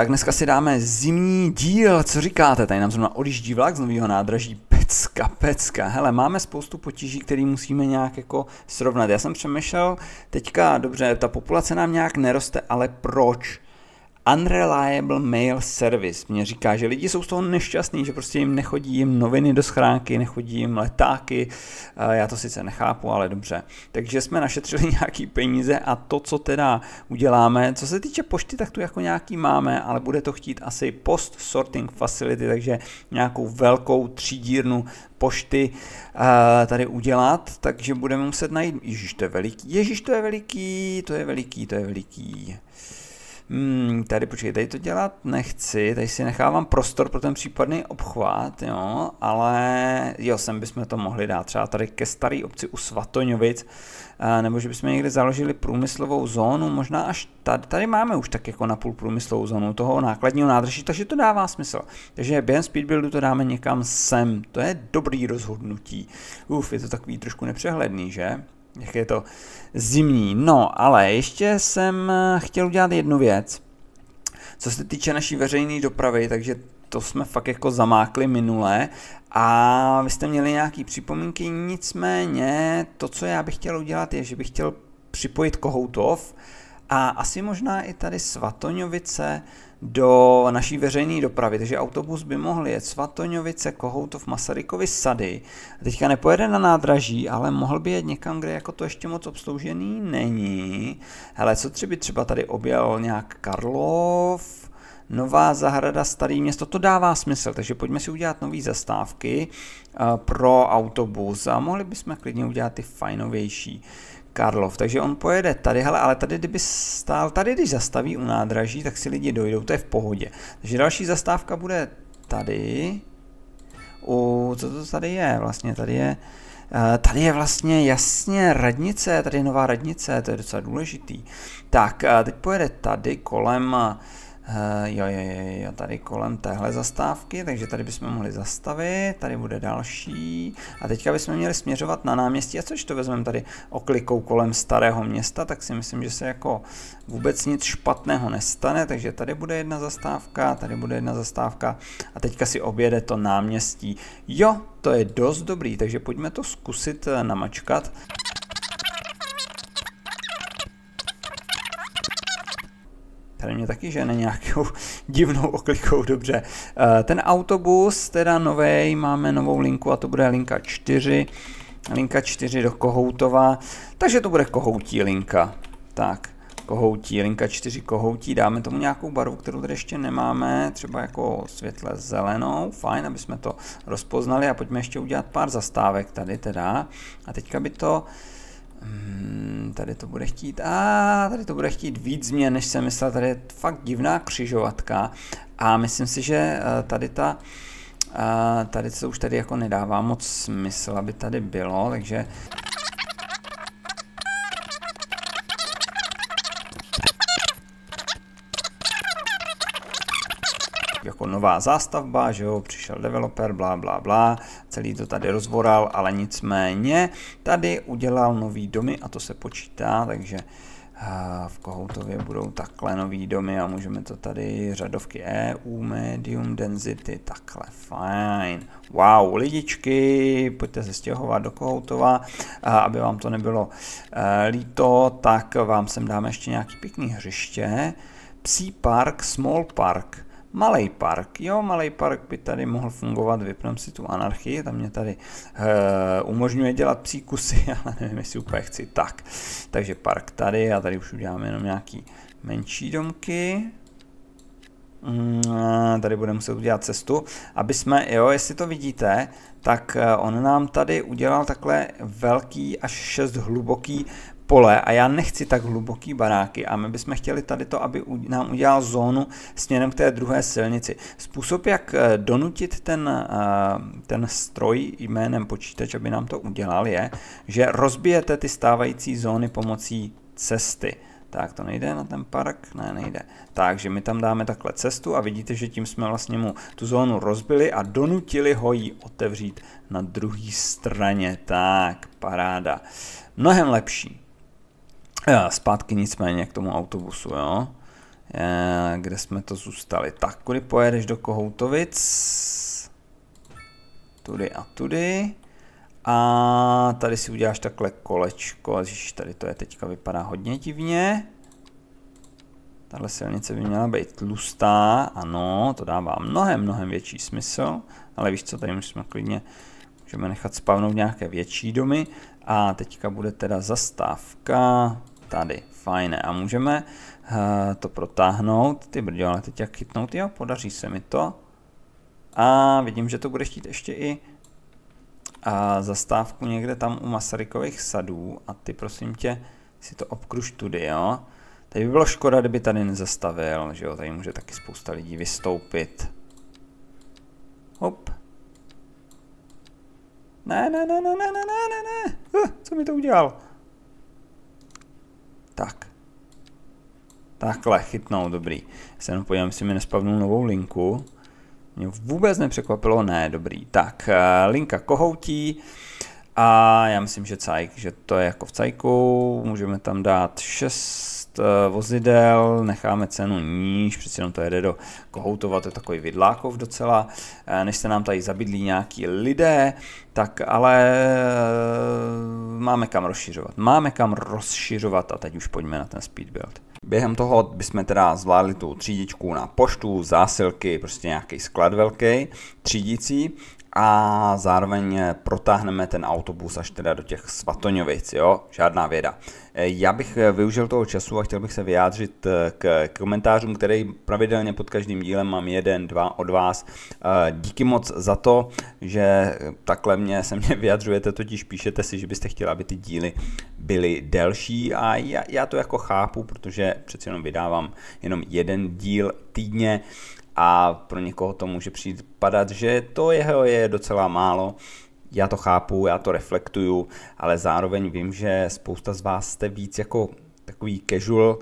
Tak dneska si dáme zimní díl, co říkáte? Tady nám zrovna odjíždí vlak z nového nádraží pecka, pecka. Hele, máme spoustu potíží, které musíme nějak jako srovnat. Já jsem přemýšlel, teďka, dobře, ta populace nám nějak neroste, ale proč? Unreliable Mail Service mě říká, že lidi jsou z toho nešťastní, že prostě jim nechodí jim noviny do schránky, nechodí jim letáky. Eh, já to sice nechápu, ale dobře. Takže jsme našetřili nějaký peníze a to, co teda uděláme, co se týče pošty, tak tu jako nějaký máme, ale bude to chtít asi post sorting facility, takže nějakou velkou třídírnu pošty eh, tady udělat, takže budeme muset najít, ježiš to je veliký, ježiš to je veliký, to je veliký, to je veliký. To je veliký. Hmm, tady počkej, tady to dělat nechci, tady si nechávám prostor pro ten případný obchvat, jo, ale jo, sem bychom to mohli dát třeba tady ke starý obci u Svatoňovic, eh, nebo že bychom někde založili průmyslovou zónu, možná až tady, tady máme už tak jako na půl průmyslovou zónu toho nákladního nádrží, takže to dává smysl. Takže během speedbuildu to dáme někam sem, to je dobrý rozhodnutí. Uf, je to takový trošku nepřehledný, že? jak je to zimní. No, ale ještě jsem eh, chtěl udělat jednu věc, co se týče naší veřejné dopravy, takže to jsme fakt jako zamákli minule a vy jste měli nějaké připomínky, nicméně to, co já bych chtěl udělat, je, že bych chtěl připojit Kohoutov, a asi možná i tady Svatoňovice do naší veřejné dopravy, takže autobus by mohl jet Svatoňovice, Kohoutov, Masarykovi, Sady. Teďka nepojede na nádraží, ale mohl by jet někam, kde jako to ještě moc obsloužený není. Hele, co třeba třeba tady objel nějak Karlov, Nová zahrada, starý město, to dává smysl, takže pojďme si udělat nové zastávky eh, pro autobus a mohli bychom klidně udělat ty fajnovější. Karlov. Takže on pojede tady, hele, ale tady kdyby stál, tady když zastaví u nádraží, tak si lidi dojdou, to je v pohodě. Takže další zastávka bude tady. U, co to tady je? Vlastně tady je, eh, tady je vlastně jasně radnice, tady je nová radnice, to je docela důležitý. Tak, eh, teď pojede tady kolem eh, Uh, jo, jo, jo, jo, tady kolem téhle zastávky, takže tady bychom mohli zastavit, tady bude další. A teďka bychom měli směřovat na náměstí, a což to vezmeme tady oklikou kolem starého města, tak si myslím, že se jako vůbec nic špatného nestane, takže tady bude jedna zastávka, tady bude jedna zastávka a teďka si objede to náměstí. Jo, to je dost dobrý, takže pojďme to zkusit eh, namačkat. Tady mě taky žene nějakou divnou oklikou, dobře. Eh, ten autobus, teda nový, máme novou linku a to bude linka 4. Linka 4 do Kohoutova, takže to bude Kohoutí linka. Tak, Kohoutí, linka 4 Kohoutí, dáme tomu nějakou barvu, kterou tady ještě nemáme, třeba jako světle zelenou, fajn, aby jsme to rozpoznali a pojďme ještě udělat pár zastávek tady teda. A teďka by to Hmm, tady to bude chtít, a tady to bude chtít víc změn, než jsem myslel, tady je fakt divná křižovatka a myslím si, že eh, tady ta, eh, tady se už tady jako nedává moc smysl, aby tady bylo, takže nová zástavba, že jo, přišel developer, blá, blá, blá, celý to tady rozvoral, ale nicméně tady udělal nový domy a to se počítá, takže eh, v Kohoutově budou takhle nový domy a můžeme to tady řadovky EU, medium density, takhle, fajn. Wow, lidičky, pojďte se stěhovat do Kohoutova, eh, aby vám to nebylo eh, líto, tak vám sem dáme ještě nějaký pěkný hřiště. Psí park, small park, malý park. Jo, malý park by tady mohl fungovat, vypneme si tu anarchii, tam mě tady uh, umožňuje dělat příkusy, ale nevím, jestli úplně chci tak. Takže park tady a tady už uděláme jenom nějaký menší domky. Mm, tady budeme muset udělat cestu, aby jsme, jo, jestli to vidíte, tak eh, on nám tady udělal takhle velký až šest hluboký pole a já nechci tak hluboký baráky a my bychom chtěli tady to, aby nám udělal zónu směrem k té druhé silnici. Způsob, jak eh, donutit ten, eh, ten stroj jménem počítač, aby nám to udělal, je, že rozbijete ty stávající zóny pomocí cesty. Tak to nejde na ten park? Ne, nejde. Takže my tam dáme takhle cestu a vidíte, že tím jsme vlastně mu tu zónu rozbili a donutili ho ji otevřít na druhé straně. Tak, paráda. Mnohem lepší. Zpátky nicméně k tomu autobusu, jo? Kde jsme to zůstali? Tak, kudy pojedeš do Kohoutovic? Tudy a tudy. A tady si uděláš takhle kolečko. že? tady to je teďka vypadá hodně divně. Tahle silnice by měla být tlustá, ano, to dává mnohem, mnohem větší smysl, ale víš co, tady musíme klidně, můžeme nechat spavnout nějaké větší domy a teďka bude teda zastávka, tady, fajné. A můžeme uh, to protáhnout, ty brdě, ale teď jak chytnout, jo, podaří se mi to. A vidím, že to bude chtít ještě i uh, zastávku někde tam u Masarykových sadů a ty prosím tě si to obkruž tudy, jo. Tady by bylo škoda, kdyby tady nezastavil, že jo, tady může taky spousta lidí vystoupit. Hop. Ne, ne, ne, ne, ne, ne, ne, ne, ne, uh, co mi to udělal? Tak. Takhle, chytnou, dobrý. Se jenom podívám, jestli mi nespavnou novou linku. Mě vůbec nepřekvapilo, ne, dobrý. Tak, eh, linka kohoutí. A já myslím, že cajk, že to je jako v cajku. Můžeme tam dát 6 dost eh, vozidel, necháme cenu níž, přeci jenom to jede do Kohoutova, to je takový vidlákov docela, eh, než se nám tady zabydlí nějaký lidé, tak ale eh, máme kam rozšiřovat. Máme kam rozšiřovat a teď už pojďme na ten speed build. Během toho bychom teda zvládli tu třídičku na poštu, zásilky, prostě nějaký sklad velký, třídící a zároveň eh, protáhneme ten autobus až teda do těch Svatoňovic, jo, žádná věda. Eh, já bych eh, využil toho času a chtěl bych se vyjádřit k komentářům, který pravidelně pod každým dílem mám jeden, dva od vás. Díky moc za to, že takhle mě se mě vyjadřujete, totiž píšete si, že byste chtěli, aby ty díly byly delší a já, já to jako chápu, protože přeci jenom vydávám jenom jeden díl týdně, a pro někoho to může připadat, že to jeho je docela málo. Já to chápu, já to reflektuju, ale zároveň vím, že spousta z vás jste víc jako takový casual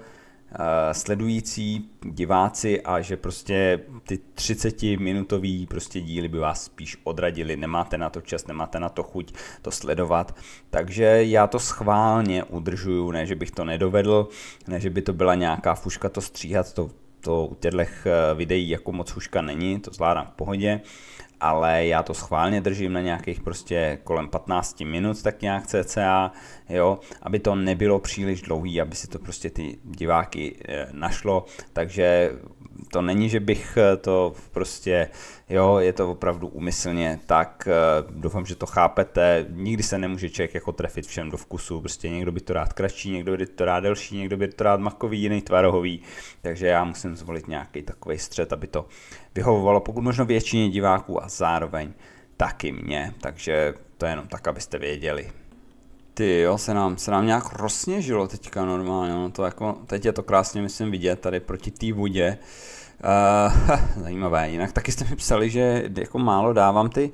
eh, sledující diváci a že prostě ty 30 minutový prostě díly by vás spíš odradili, nemáte na to čas, nemáte na to chuť to sledovat, takže já to schválně udržuju, ne že bych to nedovedl, ne že by to byla nějaká fuška to stříhat, to to u těchto eh, videí jako moc huška není, to zvládám v pohodě, ale já to schválně držím na nějakých prostě kolem 15 minut, tak nějak cca, jo, aby to nebylo příliš dlouhý, aby si to prostě ty diváky eh, našlo, takže to není, že bych eh, to prostě, jo, je to opravdu úmyslně, tak eh, doufám, že to chápete. Nikdy se nemůže člověk jako trefit všem do vkusu, prostě někdo by to rád kratší, někdo by to rád delší, někdo by to rád makový, jiný tvarohový, takže já musím zvolit nějaký takový střed, aby to vyhovovalo pokud možno většině diváků a zároveň taky mě, takže to je jenom tak, abyste věděli. Ty jo, se nám, se nám nějak rozsněžilo teďka normálně, no to jako, teď je to krásně myslím vidět tady proti té vodě. Uh, zajímavé, jinak taky jste mi psali, že jako málo dávám ty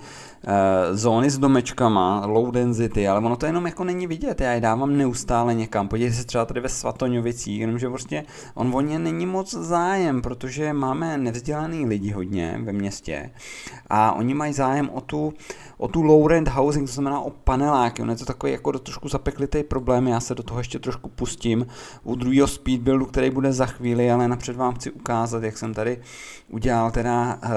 Eh, zóny s domečkama, low density, ale ono to jenom jako není vidět, já je dávám neustále někam, podívejte se třeba tady ve Svatoňovicích, jenomže prostě on o ně není moc zájem, protože máme nevzdělaný lidi hodně ve městě a oni mají zájem o tu, o tu low rent housing, to znamená o paneláky, on je to takový jako do trošku zapeklitý problém, já se do toho ještě trošku pustím u druhého speedbuildu, který bude za chvíli, ale napřed vám chci ukázat, jak jsem tady udělal teda eh,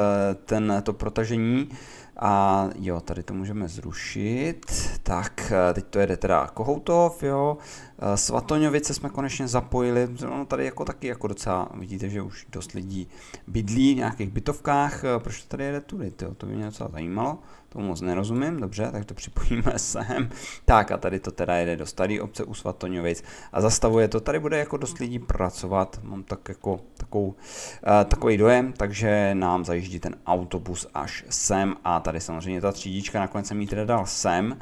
ten, to protažení a jo, tady to můžeme zrušit. Tak, eh, teď to jede teda Kohoutov, jo. Eh, Svatoňovice jsme konečně zapojili, no tady jako taky jako docela, vidíte, že už dost lidí bydlí v nějakých bytovkách, eh, proč to tady jede tudy, tyjo? to by mě docela zajímalo, To moc nerozumím, dobře, tak to připojíme sem. Tak a tady to teda jede do staré obce u Svatoňovic a zastavuje to, tady bude jako dost lidí pracovat, mám tak jako takovou, uh, takový dojem, takže nám zajíždí ten autobus až sem a tady samozřejmě ta třídička, nakonec jsem ji teda dal sem,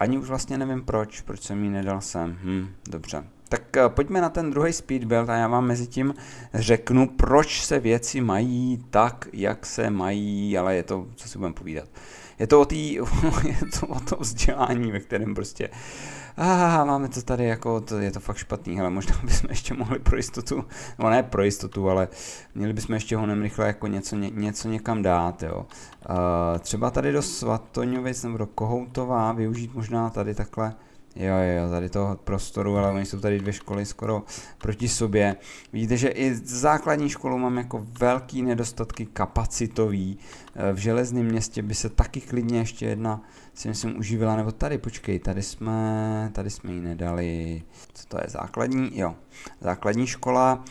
ani už vlastně nevím proč, proč jsem ji nedal sem. Hm, dobře. Tak eh, pojďme na ten druhý speed build a já vám mezi tím řeknu, proč se věci mají tak, jak se mají, ale je to, co si budeme povídat. Je to o, tý, je to, o to vzdělání, ve kterém prostě uh, a ah, máme to tady jako, to, je to fakt špatný, ale možná bychom ještě mohli pro jistotu, no ne pro jistotu, ale měli bychom ještě ho rychle jako něco, ně, něco někam dát, jo. Uh, třeba tady do Svatoňovic nebo do Kohoutová využít možná tady takhle Jo, jo, tady toho prostoru, ale oni jsou tady dvě školy skoro proti sobě. Vidíte, že i základní školu mám jako velký nedostatky kapacitový. E, v železném městě by se taky klidně ještě jedna, si myslím, uživila, nebo tady, počkej, tady jsme, tady jsme ji nedali. Co to je, základní? Jo, základní škola.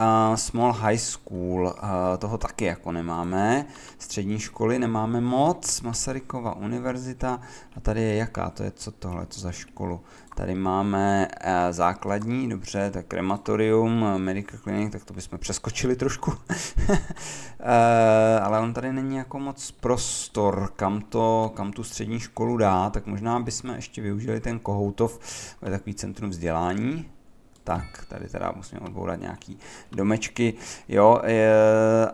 Uh, small high school, uh, toho taky jako nemáme. Střední školy nemáme moc, Masarykova univerzita a tady je jaká, to je co tohle, co za školu. Tady máme uh, základní, dobře, tak krematorium, medical clinic, tak to bychom přeskočili trošku. E, ale on tady není jako moc prostor, kam, to, kam tu střední školu dá, tak možná bychom ještě využili ten Kohoutov, takový centrum vzdělání, tak, tady teda musíme odbourat nějaký domečky. Jo, je,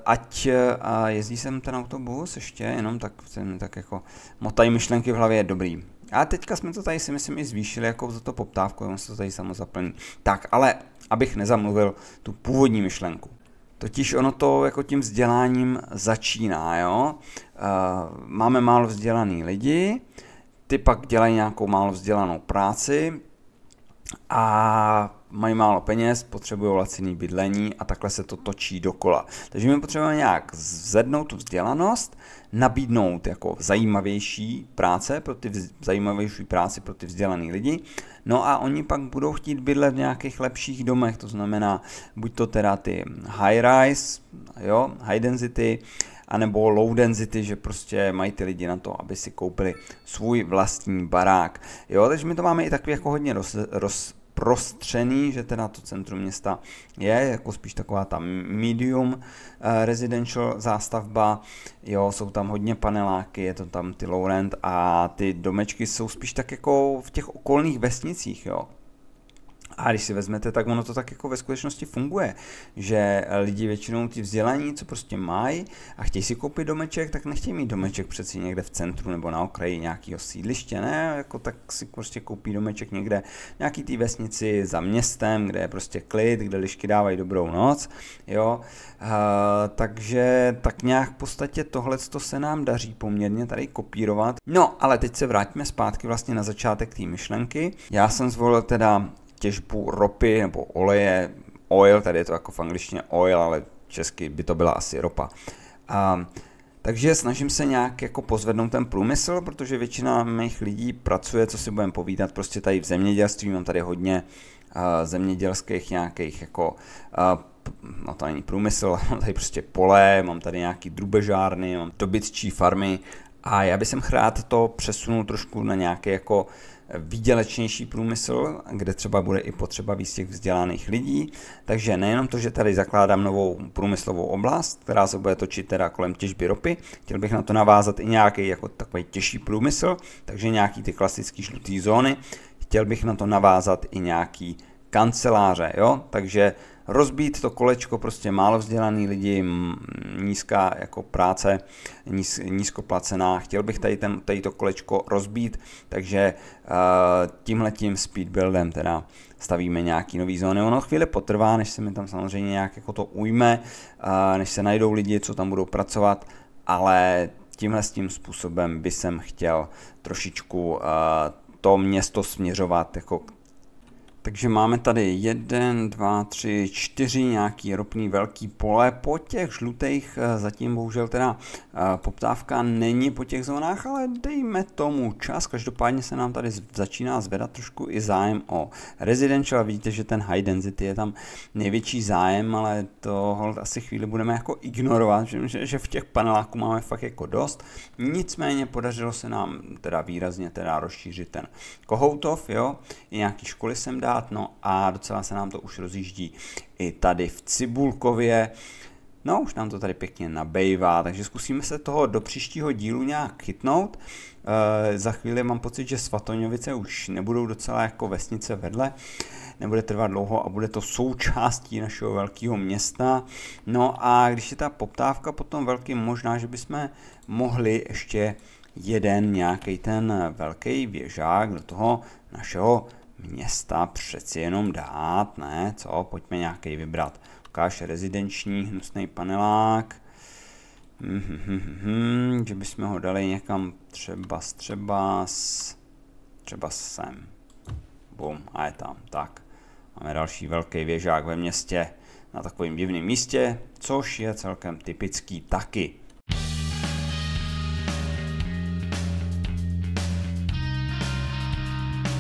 ať a jezdí sem ten autobus ještě, jenom tak, tak jako motají myšlenky v hlavě, je dobrý. A teďka jsme to tady si myslím i zvýšili jako za to poptávku, jenom se to tady samo zaplní. Tak, ale abych nezamluvil tu původní myšlenku. Totiž ono to jako tím vzděláním začíná, jo. E, máme málo vzdělaný lidi, ty pak dělají nějakou málo vzdělanou práci a mají málo peněz, potřebují laciný bydlení a takhle se to točí dokola. Takže my potřebujeme nějak zvednout tu vzdělanost, nabídnout jako zajímavější práce pro ty vz... zajímavější práci pro ty vzdělaný lidi. No a oni pak budou chtít bydlet v nějakých lepších domech, to znamená buď to teda ty high rise, jo, high density, anebo low density, že prostě mají ty lidi na to, aby si koupili svůj vlastní barák. Jo, takže my to máme i takový jako hodně roz, roz, prostřený, že teda to centrum města je jako spíš taková ta medium eh, residential zástavba, jo, jsou tam hodně paneláky, je to tam ty low rent a ty domečky jsou spíš tak jako v těch okolních vesnicích, jo, a když si vezmete, tak ono to tak jako ve skutečnosti funguje, že lidi většinou ty vzdělání, co prostě mají a chtějí si koupit domeček, tak nechtějí mít domeček přeci někde v centru nebo na okraji nějakého sídliště, ne, jako tak si prostě koupí domeček někde, nějaký té vesnici za městem, kde je prostě klid, kde lišky dávají dobrou noc, jo, Uh, takže tak nějak v podstatě tohle se nám daří poměrně tady kopírovat. No, ale teď se vrátíme zpátky vlastně na začátek té myšlenky. Já jsem zvolil teda těžbu ropy nebo oleje, oil, tady je to jako v angličtině oil, ale česky by to byla asi ropa. A, takže snažím se nějak jako pozvednout ten průmysl, protože většina mých lidí pracuje, co si budeme povídat, prostě tady v zemědělství, mám tady hodně a, zemědělských nějakých jako a, no to není průmysl, mám tady prostě pole, mám tady nějaký drubežárny, mám dobytčí farmy a já bych sem rád to přesunul trošku na nějaký jako výdělečnější průmysl, kde třeba bude i potřeba víc těch vzdělaných lidí. Takže nejenom to, že tady zakládám novou průmyslovou oblast, která se bude točit teda kolem těžby ropy, chtěl bych na to navázat i nějaký jako takový těžší průmysl, takže nějaký ty klasické žluté zóny, chtěl bych na to navázat i nějaký kanceláře, jo? takže rozbít to kolečko prostě málo vzdělaný lidi, nízká jako práce, níz, nízkoplacená. Chtěl bych tady, ten, tady to kolečko rozbít, takže eh, tímhletím speedbuildem teda stavíme nějaký nový zóny. Ono chvíli potrvá, než se mi tam samozřejmě nějak jako to ujme, eh, než se najdou lidi, co tam budou pracovat, ale tímhle s tím způsobem by jsem chtěl trošičku eh, to město směřovat jako k takže máme tady jeden, dva, tři, čtyři nějaký ropný velký pole. Po těch žlutých eh, zatím bohužel teda eh, poptávka není po těch zónách, ale dejme tomu čas. Každopádně se nám tady začíná zvedat trošku i zájem o residential. Vidíte, že ten high density je tam největší zájem, ale to hold asi chvíli budeme jako ignorovat, že, že v těch paneláků máme fakt jako dost. Nicméně podařilo se nám teda výrazně teda rozšířit ten kohoutov, jo, i nějaký školy sem dá tentokrát, no a docela se nám to už rozjíždí i tady v Cibulkově. No, už nám to tady pěkně nabejvá, takže zkusíme se toho do příštího dílu nějak chytnout. E, za chvíli mám pocit, že Svatoňovice už nebudou docela jako vesnice vedle, nebude trvat dlouho a bude to součástí našeho velkého města. No a když je ta poptávka potom velký, možná, že bychom mohli ještě jeden nějaký ten velký věžák do toho našeho města přeci jenom dát, ne? Co? Pojďme nějaký vybrat. Ukáž rezidenční hnusný panelák. Mm, mm, že bychom ho dali někam třeba s třeba s, třeba sem. Bum, a je tam. Tak. Máme další velký věžák ve městě na takovém divném místě, což je celkem typický taky.